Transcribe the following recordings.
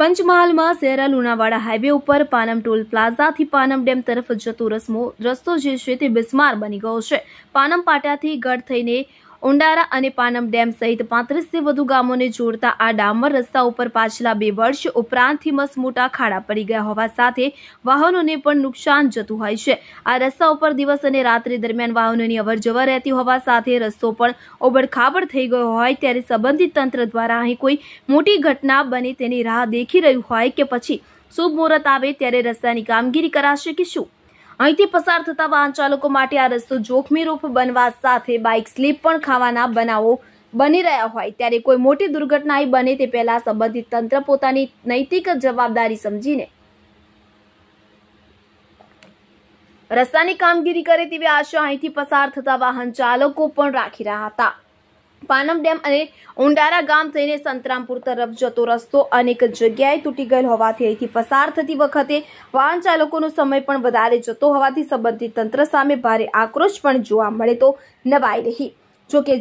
પંચમહાલમાં સેરા Lunawada highway ઉપર Panam toll પ્લાઝાથી Panam dam તરફ જતો રસ્મો રસ્તો જે છે તે બિસ્માર બની ગયો છે પાનમ પાટાથી ગઢ થઈને ઉંડારા અને પાનમ ડેમ સહિત પાંત્રીસથી વધુ ગામોને જોડતા આ ડામર રસ્તા ઉપર પાછલા બે વર્ષ ઉપરાંતથી મસ મોટા ખાડા પડી ગયા હોવા સાથે વાહનોને પણ નુકસાન જતું હોય છે આ રસ્તા ઉપર દિવસ અને રાત્રિ દરમિયાન વાહનોની અવરજવર રહેતી હોવા સાથે રસ્તો પણ ઓબડખાબડ થઈ ગયો હોય ત્યારે સંબંધિત તંત્ર દ્વારા અહીં કોઈ મોટી ઘટના બની તેની રાહ દેખી રહ્યું હોય કે પછી શુભ મુહૂર્ત આવે ત્યારે રસ્તાની કામગીરી કરાશે કે શું અહીંથી પસાર થતા વાહન ચાલકો માટે આ રસ્તો જોખમીરૂપ બનવા સાથે બાઇક સ્લીપ પણ ખાવાના બનાવો બની રહ્યા હોય ત્યારે કોઈ મોટી દુર્ઘટના બને તે પહેલા સંબંધિત તંત્ર પોતાની નૈતિક જવાબદારી સમજીને રસ્તાની કામગીરી કરે તેવી આશા અહીંથી પસાર થતા વાહન ચાલકો પણ રાખી રહ્યા હતા પાનમ ડેમ અને ઉંડારા ગામ થઈને સંતરામપુર તરફ જતો રસ્તો અનેક જગ્યાએ તૂટી ગયેલ હોવાથી અહીંથી પસાર થતી વખતે વાહન ચાલકોનો સમય પણ વધારે જતો હોવાથી સંબંધિત તંત્ર સામે ભારે આક્રોશ પણ જોવા મળે તો નવાઈ રહી જોકે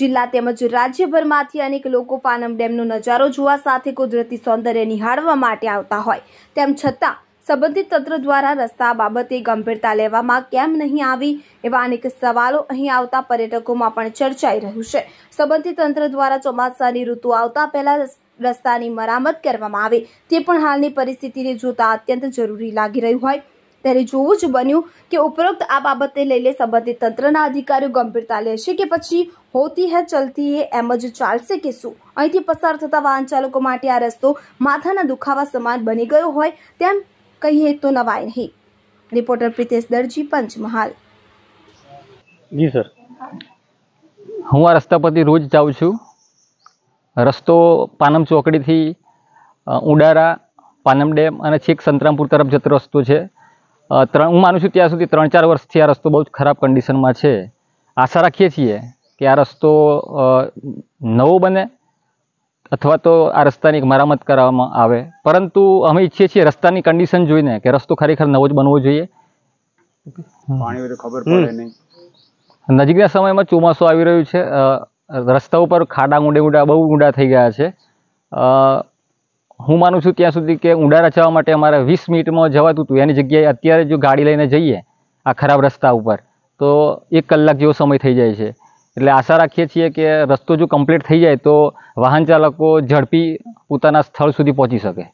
જિલ્લા તેમજ રાજ્યભરમાંથી અનેક લોકો પાનમ ડેમનો નજારો જોવા સાથે કુદરતી સૌંદર્ય નિહાળવા માટે આવતા હોય તેમ છતાં સંબંધિત તંત્ર દ્વારા રસ્તા બાબતે ગંભીરતા લેવામાં કેમ નહીં આવી એવા અનેક સવાલો અહીં આવતા પર્યટકોમાં પણ ચર્ચાઈ રહ્યું છે સંબંધિત તંત્ર દ્વારા ચોમાસાની ઋતુ આવતા પહેલા રસ્તાની મરામત કરવામાં આવે તે પણ હાલની પરિસ્થિતિને જોતા અત્યંત જરૂરી લાગી રહ્યું હોય ત્યારે જોવું જ બન્યું કે ઉપરોક્ત આ બાબતને લઈને સંબંધિત તંત્રના અધિકારીઓ ગંભીરતા લેશે કે પછી હોતી હે ચલતી હે એમ જ ચાલશે કે શું અહીંથી પસાર થતા વાહન ચાલકો માટે આ રસ્તો માથાના દુખાવા સમાન બની ગયો હોય તેમ કહીએ તો નવાય નહીં રિપોર્ટર પ્રિતેશ દરજી પંચમહાલ જી સર હું આ રસ્તા પરથી રોજ જાઉં છું રસ્તો પાનમ ચોકડીથી ઉડારા પાનમ ડેમ અને છેક સંતરામપુર તરફ જતો રસ્તો છે ત્રણ હું માનું છું ત્યાં સુધી ત્રણ ચાર વર્ષથી આ રસ્તો બહુ જ ખરાબ કન્ડિશનમાં છે આશા રાખીએ છીએ કે આ રસ્તો નવો બને અથવા તો આ રસ્તાની મરામત કરાવવામાં આવે પરંતુ અમે ઈચ્છીએ છીએ રસ્તાની કન્ડિશન જોઈને કે રસ્તો ખરેખર નવો જ બનવો જોઈએ પાણી ખબર નહીં નજીકના સમયમાં ચોમાસું આવી રહ્યું છે રસ્તા ઉપર ખાડા ઊંડે ઊંડા બહુ ઊંડા થઈ ગયા છે હું માનું છું ત્યાં સુધી કે ઊંડા રચાવા માટે અમારે વીસ મિનિટમાં જવાતું હતું એની જગ્યાએ અત્યારે જો ગાડી લઈને જઈએ આ ખરાબ રસ્તા ઉપર તો એક કલાક જેવો સમય થઈ જાય છે એટલે આશા રાખીએ છીએ કે રસ્તો જો કમ્પ્લીટ થઈ જાય તો વાહન ચાલકો ઝડપી પોતાના સ્થળ સુધી પહોંચી શકે